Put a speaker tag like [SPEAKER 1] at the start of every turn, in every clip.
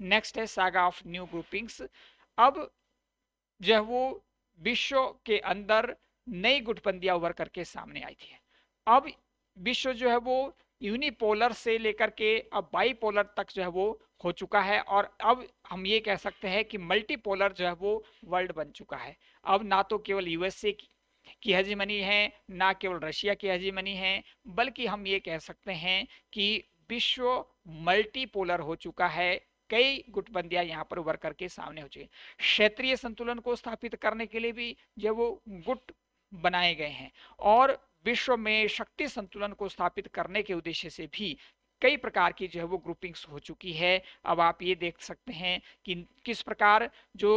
[SPEAKER 1] next है saga of new groupings अब जो है वो विश्व के अंदर नई गुटबंदियां उभर करके सामने आई थी अब विश्व जो है वो यूनिपोलर से लेकर के अब बाईपोलर तक जो है वो हो चुका है और अब हम ये कह सकते हैं कि मल्टीपोलर जो है वो वर्ल्ड बन चुका है अब ना तो केवल यूएसए की की हजीमनी है ना केवल रशिया की हजीमनी है बल्कि हम ये कह सकते हैं कि विश्व मल्टीपोलर हो चुका है कई गुटबंदियां यहाँ पर वर्कर के सामने हो चुकी क्षेत्रीय संतुलन को स्थापित करने के लिए भी जो वो गुट बनाए गए हैं और विश्व में शक्ति संतुलन को स्थापित करने के उद्देश्य से भी कई प्रकार की जो है वो ग्रुपिंग्स हो चुकी है अब आप ये देख सकते हैं कि किस प्रकार जो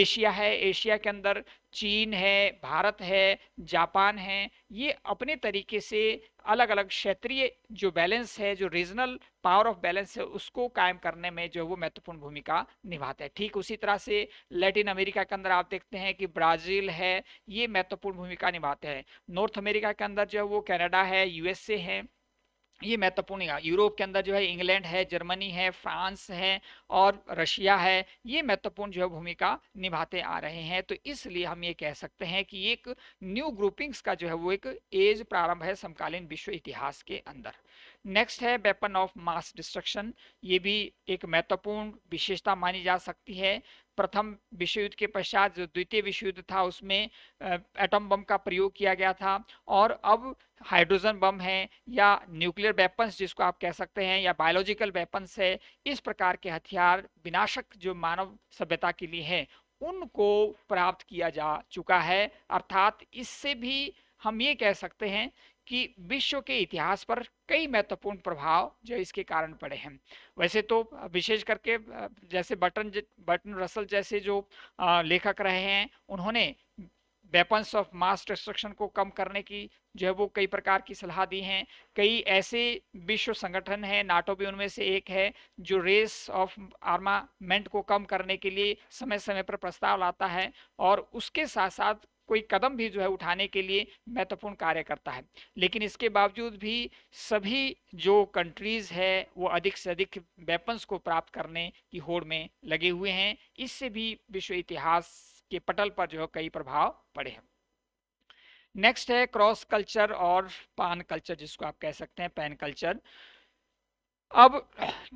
[SPEAKER 1] एशिया है एशिया के अंदर चीन है भारत है जापान है ये अपने तरीके से अलग अलग क्षेत्रीय जो बैलेंस है जो रीजनल पावर ऑफ बैलेंस है उसको कायम करने में जो वो महत्वपूर्ण भूमिका निभाते हैं ठीक उसी तरह से लैटिन अमेरिका के अंदर आप देखते हैं कि ब्राजील है ये महत्वपूर्ण भूमिका निभाते हैं नॉर्थ अमेरिका के अंदर जो है वो कैनेडा है यूएसए है ये महत्वपूर्ण है यूरोप के अंदर जो है इंग्लैंड है जर्मनी है फ्रांस है और रशिया है ये महत्वपूर्ण जो है भूमिका निभाते आ रहे हैं तो इसलिए हम ये कह सकते हैं कि एक न्यू ग्रुपिंग्स का जो है वो एक एज प्रारंभ है समकालीन विश्व इतिहास के अंदर नेक्स्ट है वेपन ऑफ मास डिस्ट्रक्शन ये भी एक महत्वपूर्ण विशेषता मानी जा सकती है प्रथम विश्व युद्ध के पश्चात जो द्वितीय विश्व युद्ध था उसमें एटम बम का प्रयोग किया गया था और अब हाइड्रोजन बम है या न्यूक्लियर वेपन्स जिसको आप कह सकते हैं या बायोलॉजिकल वेपन्स है इस प्रकार के हथियार विनाशक जो मानव सभ्यता के लिए हैं उनको प्राप्त किया जा चुका है अर्थात इससे भी हम ये कह सकते हैं कि विश्व के इतिहास पर कई महत्वपूर्ण प्रभाव जो इसके कारण पड़े हैं वैसे तो विशेष करके जैसे बटन बटन रसल जैसे जो लेखक रहे हैं उन्होंने वेपन्स ऑफ मास डिस्ट्रक्शन को कम करने की जो है वो कई प्रकार की सलाह दी हैं कई ऐसे विश्व संगठन हैं नाटो भी उनमें से एक है जो रेस ऑफ आर्मामेंट को कम करने के लिए समय समय पर प्रस्ताव लाता है और उसके साथ साथ कोई कदम भी जो है उठाने के लिए महत्वपूर्ण कार्य करता है लेकिन इसके बावजूद भी सभी जो कंट्रीज है वो अधिक से अधिक वेपन्स को प्राप्त करने की होड़ में लगे हुए हैं इससे भी विश्व इतिहास के पटल पर जो है कई प्रभाव पड़े हैं नेक्स्ट है क्रॉस कल्चर और पान कल्चर जिसको आप कह सकते हैं पैन कल्चर अब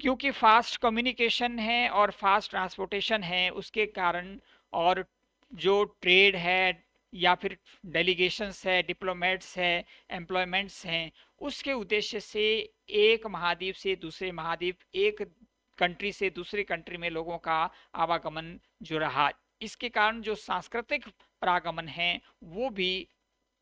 [SPEAKER 1] क्योंकि फास्ट कम्युनिकेशन है और फास्ट ट्रांसपोर्टेशन है उसके कारण और जो ट्रेड है या फिर डेलीगेशंस है डिप्लोमेट्स है एम्प्लॉयमेंट्स हैं उसके उद्देश्य से एक महाद्वीप से दूसरे महाद्वीप एक कंट्री से दूसरे कंट्री में लोगों का आवागमन जो रहा इसके कारण जो सांस्कृतिक परागमन है वो भी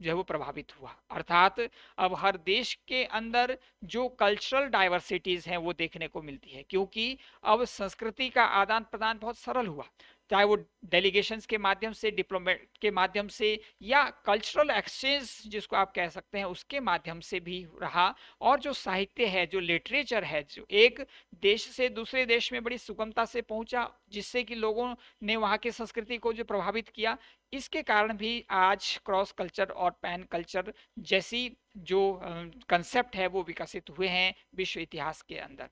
[SPEAKER 1] जो है वो प्रभावित हुआ अर्थात अब हर देश के अंदर जो कल्चरल डाइवर्सिटीज़ हैं वो देखने को मिलती है क्योंकि अब संस्कृति का आदान प्रदान बहुत सरल हुआ चाहे वो डेलीगेशन के माध्यम से डिप्लोमेट के माध्यम से या कल्चरल एक्सचेंज जिसको आप कह सकते हैं उसके माध्यम से भी रहा और जो साहित्य है जो लिटरेचर है जो एक देश से दूसरे देश में बड़ी सुगमता से पहुंचा जिससे कि लोगों ने वहाँ की संस्कृति को जो प्रभावित किया इसके कारण भी आज क्रॉस कल्चर और पैन कल्चर जैसी जो कंसेप्ट है वो विकसित हुए हैं विश्व इतिहास के अंदर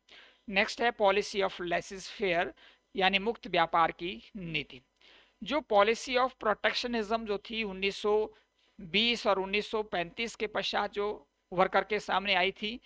[SPEAKER 1] नेक्स्ट है पॉलिसी ऑफ लेसिस फेयर यानी मुक्त व्यापार की नीति जो पॉलिसी ऑफ प्रोटेक्शनिज्म जो थी 1920 और 1935 के पश्चात जो वर्कर के सामने आई थी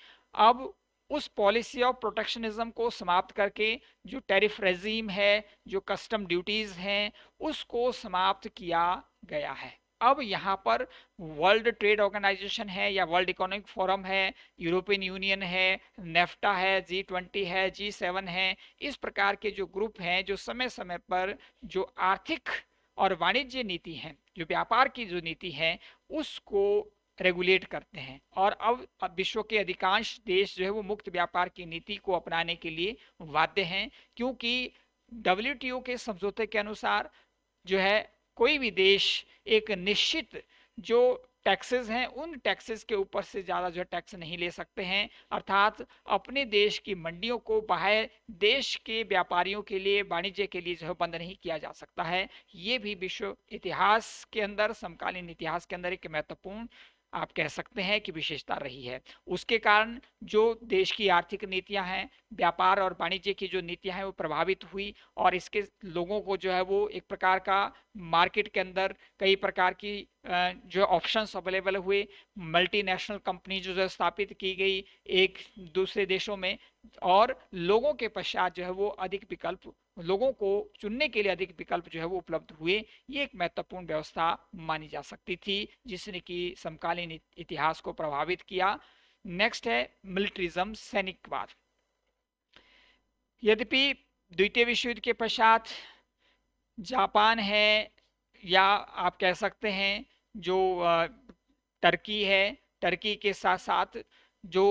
[SPEAKER 1] अब उस पॉलिसी ऑफ प्रोटेक्शनिज्म को समाप्त करके जो टैरिफ रेजीम है जो कस्टम ड्यूटीज़ हैं उसको समाप्त किया गया है अब यहाँ पर वर्ल्ड ट्रेड ऑर्गेनाइजेशन है या वर्ल्ड इकोनॉमिक फोरम है यूरोपियन यूनियन है नेफ्टा है जी ट्वेंटी है जी सेवन है इस प्रकार के जो ग्रुप हैं जो समय समय पर जो आर्थिक और वाणिज्य नीति है जो व्यापार की जो नीति है उसको रेगुलेट करते हैं और अब विश्व के अधिकांश देश जो है वो मुक्त व्यापार की नीति को अपनाने के लिए वाद्य हैं क्योंकि डब्ल्यू के समझौते के अनुसार जो है कोई भी देश एक निश्चित जो टैक्सेस हैं उन टैक्सेस के ऊपर से ज़्यादा जो है टैक्स नहीं ले सकते हैं अर्थात अपने देश की मंडियों को बाहर देश के व्यापारियों के लिए वाणिज्य के लिए जो है बंद नहीं किया जा सकता है ये भी विश्व इतिहास के अंदर समकालीन इतिहास के अंदर एक महत्वपूर्ण आप कह सकते हैं कि विशेषता रही है उसके कारण जो देश की आर्थिक नीतियां हैं व्यापार और वाणिज्य की जो नीतियां हैं वो प्रभावित हुई और इसके लोगों को जो है वो एक प्रकार का मार्केट के अंदर कई प्रकार की जो ऑप्शंस अवेलेबल हुए मल्टीनेशनल कंपनी जो है स्थापित की गई एक दूसरे देशों में और लोगों के पश्चात जो है वो अधिक विकल्प लोगों को चुनने के लिए अधिक विकल्प जो है वो उपलब्ध हुए ये एक महत्वपूर्ण व्यवस्था मानी जा सकती थी जिसने कि समकालीन इतिहास को प्रभावित किया नेक्स्ट है मिलिट्रिज्म सैनिकवाद यद्यपि द्वितीय विश्व युद्ध के पश्चात जापान है या आप कह सकते हैं जो टर्की है टर्की के साथ साथ जो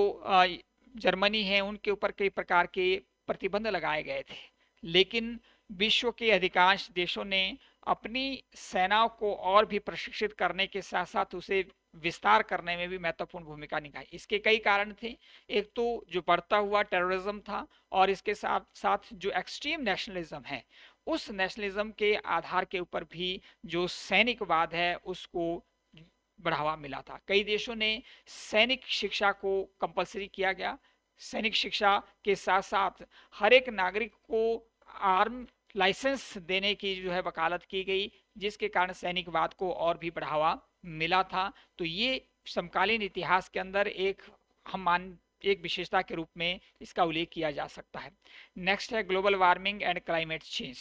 [SPEAKER 1] जर्मनी है उनके ऊपर कई प्रकार के प्रतिबंध लगाए गए थे लेकिन विश्व के अधिकांश देशों ने अपनी सेनाओं को और भी प्रशिक्षित करने के साथ साथ उसे विस्तार करने में भी महत्वपूर्ण भूमिका निभाई इसके कई कारण थे एक तो जो बढ़ता हुआ टेररिज्म था और इसके साथ साथ जो एक्सट्रीम नेशनलिज्म है उस नेशनलिज्म के आधार के ऊपर भी जो सैनिकवाद है उसको बढ़ावा मिला था कई देशों ने सैनिक शिक्षा को कंपलसरी किया गया सैनिक शिक्षा के साथ साथ हर एक नागरिक को आर्म लाइसेंस देने की जो है वकालत की गई जिसके कारण सैनिकवाद को और भी बढ़ावा मिला था तो ये समकालीन इतिहास के अंदर एक हम मान एक विशेषता के रूप में इसका उल्लेख किया जा सकता है नेक्स्ट है global warming and climate change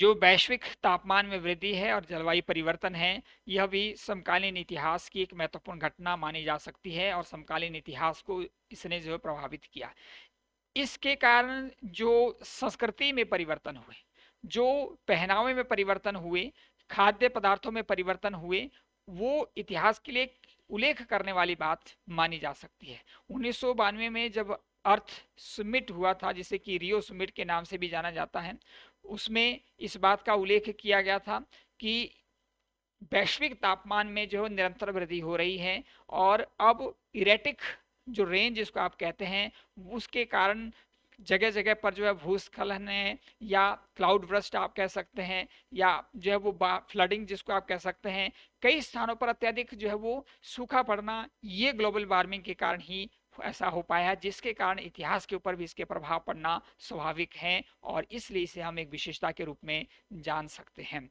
[SPEAKER 1] जो वैश्विक तापमान में वृद्धि है और जलवायु परिवर्तन है यह भी समकालीन इतिहास की एक महत्वपूर्ण घटना मानी जा सकती है और समकालीन इतिहास को इसने जो प्रभावित किया इसके कारण जो संस्कृति में परिवर्तन हुए जो पहनावे में परिवर्तन हुए खाद्य पदार्थों में परिवर्तन हुए वो इतिहास के लिए उल्लेख करने वाली बात मानी जा सकती है उन्नीस में जब अर्थ सुमिट हुआ था जिसे कि रियो सुमिट के नाम से भी जाना जाता है उसमें इस बात का उल्लेख किया गया था कि वैश्विक तापमान में जो निरंतर वृद्धि हो रही है और अब इरेटिक जो रेंज जिसको आप कहते हैं उसके कारण जगह जगह पर जो है भूस्खलन है या क्लाउड ब्रस्ट आप कह सकते हैं या जो है वो फ्लडिंग जिसको आप कह सकते हैं कई स्थानों पर अत्यधिक जो है वो सूखा पड़ना ये ग्लोबल वार्मिंग के कारण ही ऐसा हो पाया जिसके कारण इतिहास के ऊपर भी इसके प्रभाव पड़ना स्वाभाविक है और इसलिए इसे हम एक विशेषता के रूप में जान सकते हैं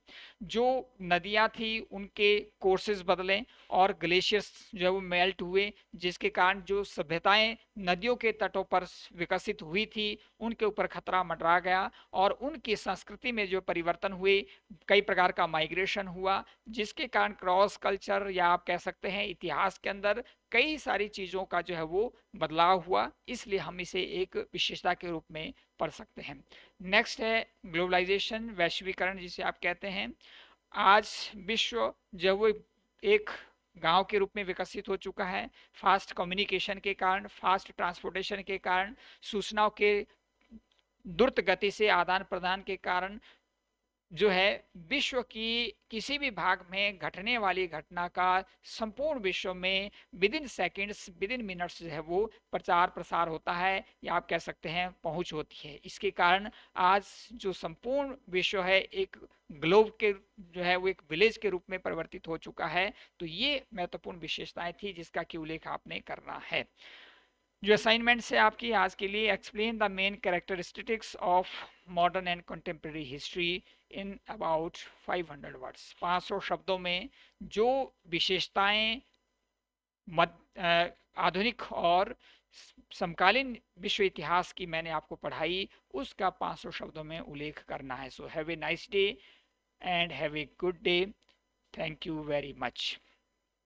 [SPEAKER 1] जो नदियाँ थी उनके कोर्सेज बदले और ग्लेशियर्स जो है वो मेल्ट हुए जिसके कारण जो सभ्यताएं नदियों के तटों पर विकसित हुई थी उनके ऊपर खतरा मंडरा गया और उनकी संस्कृति में जो परिवर्तन हुए कई प्रकार का माइग्रेशन हुआ जिसके कारण क्रॉस कल्चर या आप कह सकते हैं इतिहास के अंदर कई सारी चीज़ों का जो है वो बदलाव हुआ इसलिए हम इसे एक विशेषता के रूप में पढ़ सकते हैं नेक्स्ट है ग्लोबलाइजेशन वैश्वीकरण जिसे आप कहते हैं आज विश्व जो वो एक गांव के रूप में विकसित हो चुका है फास्ट कम्युनिकेशन के कारण फास्ट ट्रांसपोर्टेशन के कारण सूचनाओं के द्रुत गति से आदान प्रदान के कारण जो है विश्व की किसी भी भाग में घटने वाली घटना का संपूर्ण विश्व में within seconds within minutes जो है वो प्रचार प्रसार होता है या आप कह सकते हैं पहुंच होती है इसके कारण आज जो संपूर्ण विश्व है एक ग्लोब के जो है वो एक विलेज के रूप में परिवर्तित हो चुका है तो ये महत्वपूर्ण विशेषताएं थी जिसका कि उल्लेख आपने करना है जो असाइनमेंट्स है आपकी आज के लिए explain the main characteristics of modern and contemporary history in about 500 words 500 शब्दों में जो विशेषताएं मद आधुनिक और समकालीन विश्व इतिहास की मैंने आपको पढ़ाई उसका 500 शब्दों में उल्लेख करना है so have a nice day and have a good day thank you very much